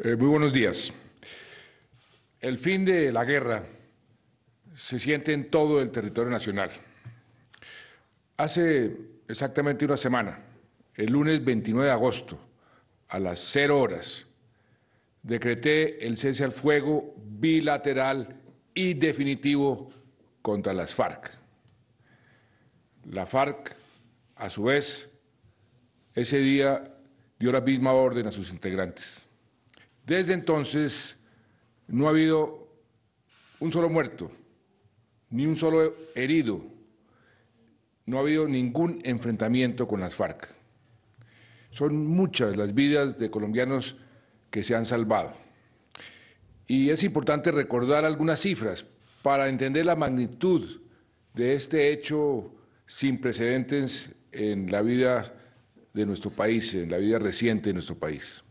Eh, muy buenos días. El fin de la guerra se siente en todo el territorio nacional. Hace exactamente una semana, el lunes 29 de agosto, a las 0 horas, decreté el cese al fuego bilateral y definitivo contra las FARC. La FARC, a su vez, ese día dio la misma orden a sus integrantes. Desde entonces no ha habido un solo muerto, ni un solo herido, no ha habido ningún enfrentamiento con las FARC. Son muchas las vidas de colombianos que se han salvado. Y es importante recordar algunas cifras para entender la magnitud de este hecho sin precedentes en la vida de nuestro país, en la vida reciente de nuestro país.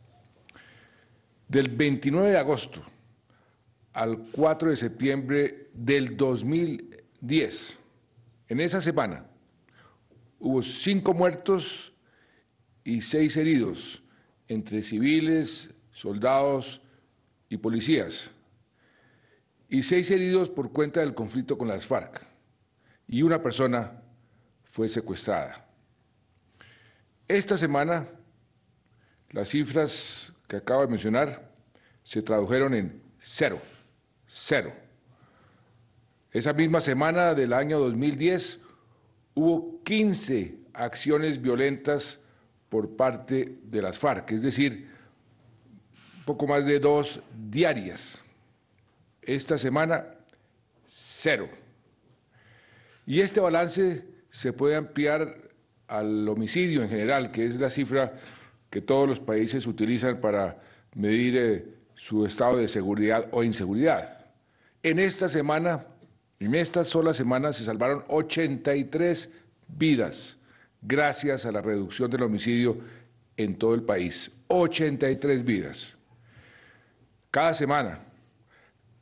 Del 29 de agosto al 4 de septiembre del 2010, en esa semana, hubo cinco muertos y seis heridos entre civiles, soldados y policías, y seis heridos por cuenta del conflicto con las FARC, y una persona fue secuestrada. Esta semana las cifras que acabo de mencionar se tradujeron en cero, cero. Esa misma semana del año 2010 hubo 15 acciones violentas por parte de las FARC, es decir, poco más de dos diarias. Esta semana, cero. Y este balance se puede ampliar al homicidio en general, que es la cifra que todos los países utilizan para medir eh, su estado de seguridad o inseguridad. En esta semana, en esta sola semana, se salvaron 83 vidas gracias a la reducción del homicidio en todo el país. 83 vidas. Cada semana,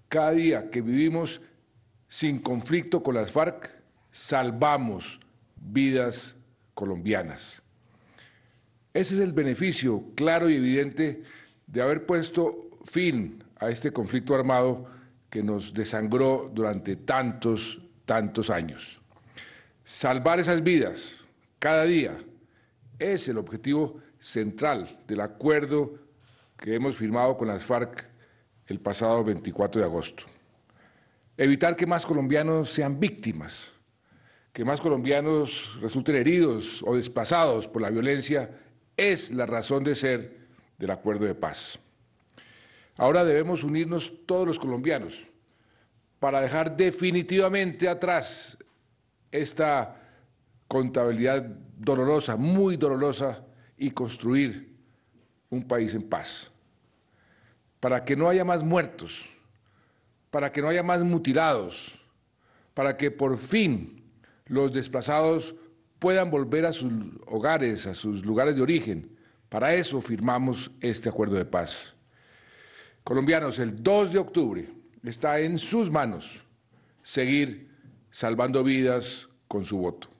cada día que vivimos sin conflicto con las FARC, salvamos vidas colombianas. Ese es el beneficio claro y evidente de haber puesto fin a este conflicto armado que nos desangró durante tantos, tantos años. Salvar esas vidas cada día es el objetivo central del acuerdo que hemos firmado con las FARC el pasado 24 de agosto. Evitar que más colombianos sean víctimas, que más colombianos resulten heridos o desplazados por la violencia es la razón de ser del acuerdo de paz. Ahora debemos unirnos todos los colombianos para dejar definitivamente atrás esta contabilidad dolorosa, muy dolorosa, y construir un país en paz. Para que no haya más muertos, para que no haya más mutilados, para que por fin los desplazados puedan volver a sus hogares, a sus lugares de origen. Para eso firmamos este acuerdo de paz. Colombianos, el 2 de octubre está en sus manos seguir salvando vidas con su voto.